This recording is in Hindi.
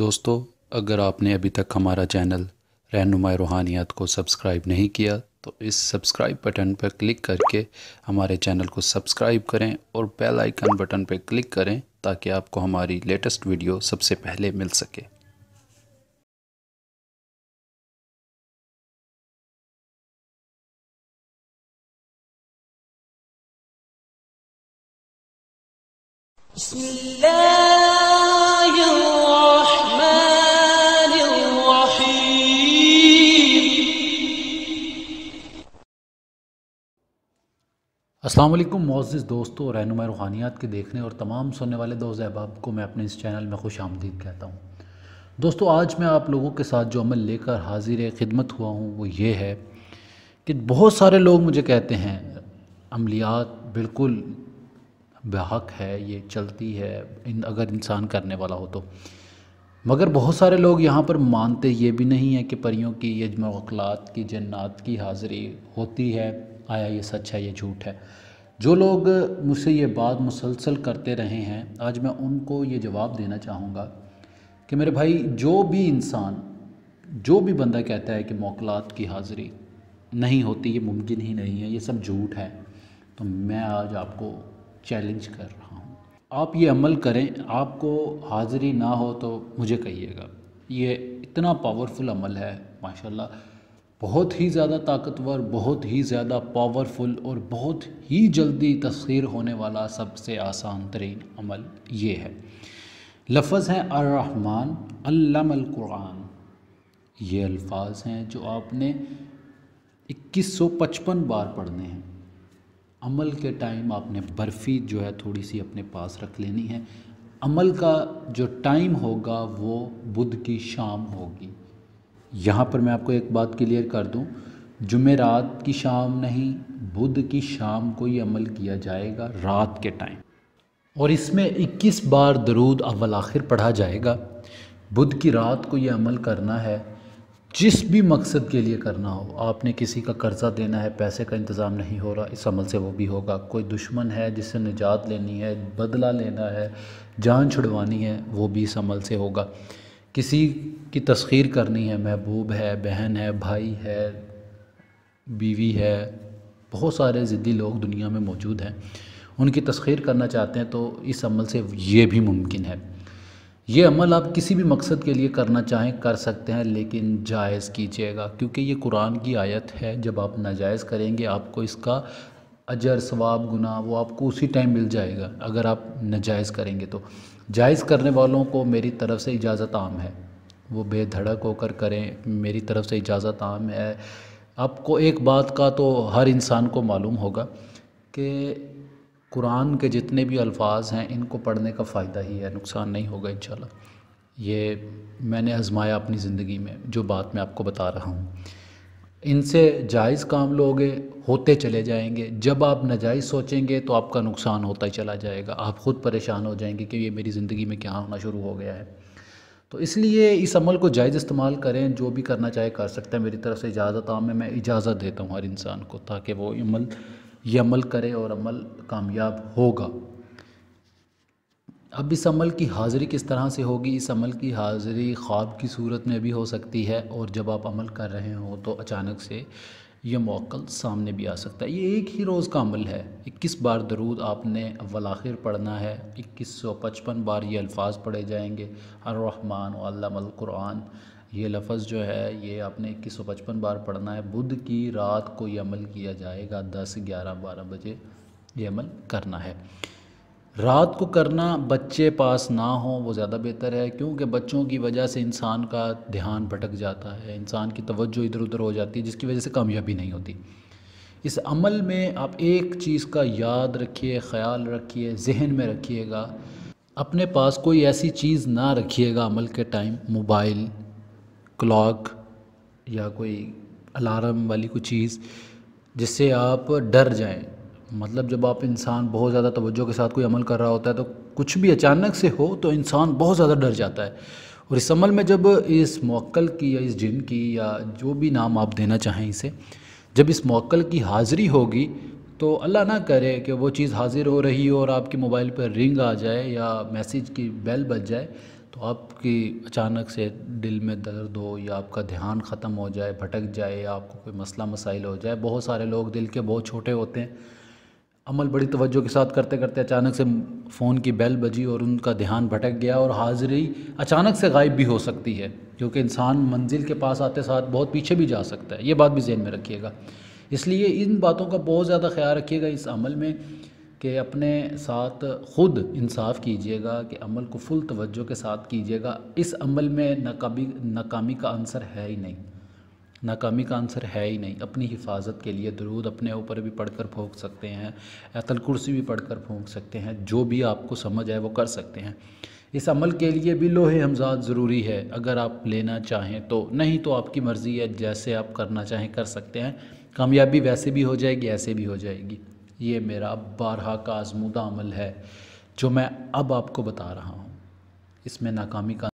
दोस्तों अगर आपने अभी तक हमारा चैनल रहनुमा रूहानियात को सब्सक्राइब नहीं किया तो इस सब्सक्राइब बटन पर क्लिक करके हमारे चैनल को सब्सक्राइब करें और बेल आइकन बटन पर क्लिक करें ताकि आपको हमारी लेटेस्ट वीडियो सबसे पहले मिल सके Bismillah असलम मोज़ दोस्तों और रहनुमा रूहानियात के देखने और तमाम सुनने वाले दोस्त अहबाब को मैं अपने इस चैनल में खुश आमदीद कहता हूँ दोस्तों आज मैं आप लोगों के साथ जो अमल लेकर हाजिर खिदमत हुआ हूँ वो ये है कि बहुत सारे लोग मुझे कहते हैं अमलियात बिल्कुल बेहक है ये चलती है इन अगर इंसान करने वाला हो तो मगर बहुत सारे लोग यहाँ पर मानते ये भी नहीं है कि परियों की यजमात की जन्नात की हाज़िरी होती है आया ये सच है ये झूठ है जो लोग मुझसे ये बात मुसलसल करते रहे हैं आज मैं उनको ये जवाब देना चाहूँगा कि मेरे भाई जो भी इंसान जो भी बंदा कहता है कि मौकलात की हाज़िरी नहीं होती ये मुमकिन ही नहीं है ये सब झूठ है तो मैं आज आपको चैलेंज कर रहा हूँ आप ये अमल करें आपको हाज़िरी ना हो तो मुझे कहिएगा ये इतना पावरफुल अमल है माशाल्लाह बहुत ही ज़्यादा ताकतवर बहुत ही ज़्यादा पावरफुल और बहुत ही जल्दी तस्खीर होने वाला सबसे आसान तरीन अमल ये है लफज हैं अर्रहमान क़ुरान ये अल्फाज हैं जो आपने 2155 बार पढ़ने हैं अमल के टाइम आपने बर्फ़ी जो है थोड़ी सी अपने पास रख लेनी है अमल का जो टाइम होगा वो बुध की शाम होगी यहाँ पर मैं आपको एक बात क्लियर कर दूँ जुमेरात की शाम नहीं बुध की शाम को ये अमल किया जाएगा रात के टाइम और इसमें 21 बार दरूद अव्वल आखिर पढ़ा जाएगा बुध की रात को ये अमल करना है जिस भी मकसद के लिए करना हो आपने किसी का कर्ज़ा देना है पैसे का इंतज़ाम नहीं हो रहा इस अमल से वो भी होगा कोई दुश्मन है जिससे निजात लेनी है बदला लेना है जान छुड़वानी है वो भी इस अमल से होगा किसी की तस्खीर करनी है महबूब है बहन है भाई है बीवी है बहुत सारे ज़िद्दी लोग दुनिया में मौजूद हैं उनकी तस्खीर करना चाहते हैं तो इस अमल से ये भी मुमकिन है ये अमल आप किसी भी मकसद के लिए करना चाहें कर सकते हैं लेकिन जायज़ कीजिएगा क्योंकि ये कुरान की आयत है जब आप नाजायज़ करेंगे आपको इसका अजर सवाब गुना वो आपको उसी टाइम मिल जाएगा अगर आप नाजायज़ करेंगे तो जायज़ करने वालों को मेरी तरफ़ से इजाज़त आम है वो बेधड़क होकर करें मेरी तरफ़ से इजाज़त आम है आपको एक बात का तो हर इंसान को मालूम होगा कि कुरान के जितने भी अल्फाज हैं इनको पढ़ने का फ़ायदा ही है नुकसान नहीं होगा इन ये मैंने आजमाया अपनी ज़िंदगी में जो बात मैं आपको बता रहा हूँ इनसे जायज़ काम लोगे होते चले जाएंगे जब आप नाजायज़ सोचेंगे तो आपका नुकसान होता ही चला जाएगा आप ख़ुद परेशान हो जाएंगे कि ये मेरी ज़िंदगी में क्या होना शुरू हो गया है तो इसलिए इस अमल को जायज़ इस्तेमाल करें जो भी करना चाहे कर सकते हैं मेरी तरफ़ से इजाज़त आम हाँ, है मैं इजाज़त देता हूँ हर इंसान को ताकि वो अमल ये अमल करे और अमल कामयाब होगा अब इस अमल की हाज़िरी किस तरह से होगी इस अमल की हाज़िरी ख्वाब की सूरत में भी हो सकती है और जब आप अमल कर रहे हो तो अचानक से यह मौक़ल सामने भी आ सकता है ये एक ही रोज़ का अमल है इक्कीस बार दरूद आपने अव्वल आखिर पढ़ना है इक्कीस सौ पचपन बार ये अल्फाज पढ़े जाएँगे अर्रहमान क़ुरान ये लफ्ज़ जो है ये आपने इक्कीस सौ पचपन बार पढ़ना है बुध की रात को यह अमल किया जाएगा दस ग्यारह बारह बजे ये अमल करना है रात को करना बच्चे पास ना हो वो ज़्यादा बेहतर है क्योंकि बच्चों की वजह से इंसान का ध्यान भटक जाता है इंसान की तवज्जो इधर उधर हो जाती है जिसकी वजह से कामयाबी नहीं होती इस अमल में आप एक चीज़ का याद रखिए ख्याल रखिए जहन में रखिएगा अपने पास कोई ऐसी चीज़ ना रखिएगा अमल के टाइम मोबाइल क्लॉक या कोई अलार्म वाली कोई चीज़ जिससे आप डर जाएं मतलब जब आप इंसान बहुत ज़्यादा तवज्जो के साथ कोई अमल कर रहा होता है तो कुछ भी अचानक से हो तो इंसान बहुत ज़्यादा डर जाता है और इस अमल में जब इस मौक़ल की या इस जिन की या जो भी नाम आप देना चाहें इसे जब इस मौक़ल की हाज़िरी होगी तो अल्लाह ना करे कि वो चीज़ हाज़िर हो रही हो और आपके मोबाइल पर रिंग आ जाए या मैसेज की बेल बज जाए तो आपकी अचानक से दिल में दर्द हो या आपका ध्यान ख़त्म हो जाए भटक जाए या आपको कोई मसला मसाइल हो जाए बहुत सारे लोग दिल के बहुत छोटे होते हैं अमल बड़ी तवज्जो के साथ करते करते अचानक से फ़ोन की बेल बजी और उनका ध्यान भटक गया और हाज़िरी अचानक से गायब भी हो सकती है क्योंकि इंसान मंजिल के पास आते साथ बहुत पीछे भी जा सकता है ये बात भी जहन में रखिएगा इसलिए इन बातों का बहुत ज़्यादा ख्याल रखिएगा इस अमल में कि अपने साथ ख़ुद इंसाफ कीजिएगा कि अमल को फुल तवज्जो के साथ कीजिएगा इस अमल में नाकामी नाकामी का आंसर है ही नहीं नाकामी का आंसर है ही नहीं अपनी हिफाजत के लिए दरूद अपने ऊपर भी पढ़ कर फूँक सकते हैं अतल कुर्सी भी पढ़ कर फूँक सकते हैं जो भी आपको समझ आए वो कर सकते हैं इस अमल के लिए भी लोहे हमजाद ज़रूरी है अगर आप लेना चाहें तो नहीं तो आपकी मर्ज़ी है जैसे आप करना चाहें कर सकते हैं कामयाबी वैसे भी हो जाएगी ऐसे भी हो जाएगी ये मेरा बारहा का आजमूदा अमल है जो मैं अब आपको बता रहा हूँ इसमें नाकामी का